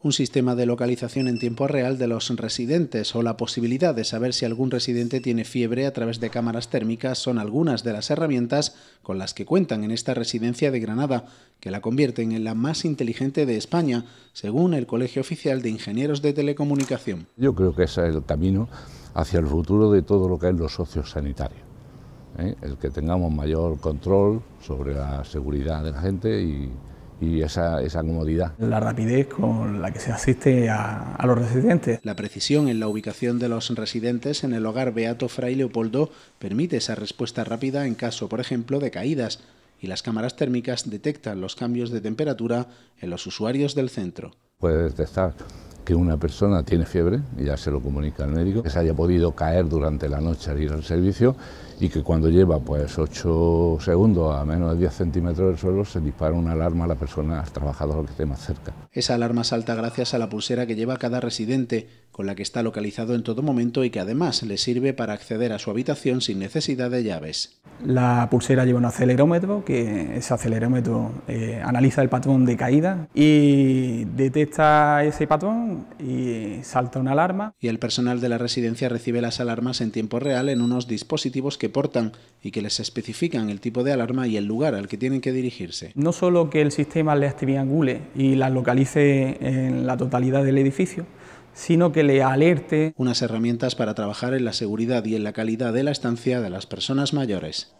un sistema de localización en tiempo real de los residentes o la posibilidad de saber si algún residente tiene fiebre a través de cámaras térmicas son algunas de las herramientas con las que cuentan en esta residencia de Granada, que la convierten en la más inteligente de España, según el Colegio Oficial de Ingenieros de Telecomunicación. Yo creo que ese es el camino hacia el futuro de todo lo que es los socios sanitarios. ¿eh? El que tengamos mayor control sobre la seguridad de la gente y y esa, comodidad. La rapidez con la que se asiste a, los residentes. La precisión en la ubicación de los residentes en el hogar Beato Fray Leopoldo permite esa respuesta rápida en caso, por ejemplo, de caídas, y las cámaras térmicas detectan los cambios de temperatura en los usuarios del centro. Puede detectar que una persona tiene fiebre, y ya se lo comunica al médico, que se haya podido caer durante la noche al ir al servicio y que cuando lleva pues 8 segundos a menos de 10 centímetros del suelo se dispara una alarma a la persona, al trabajador que esté más cerca. Esa alarma salta gracias a la pulsera que lleva cada residente con la que está localizado en todo momento y que además le sirve para acceder a su habitación sin necesidad de llaves. La pulsera lleva un acelerómetro, que ese acelerómetro eh, analiza el patrón de caída y detecta ese patrón y salta una alarma. Y el personal de la residencia recibe las alarmas en tiempo real en unos dispositivos que portan y que les especifican el tipo de alarma y el lugar al que tienen que dirigirse. No solo que el sistema les triangule y las localice en la totalidad del edificio, sino que le alerte. Unas herramientas para trabajar en la seguridad y en la calidad de la estancia de las personas mayores.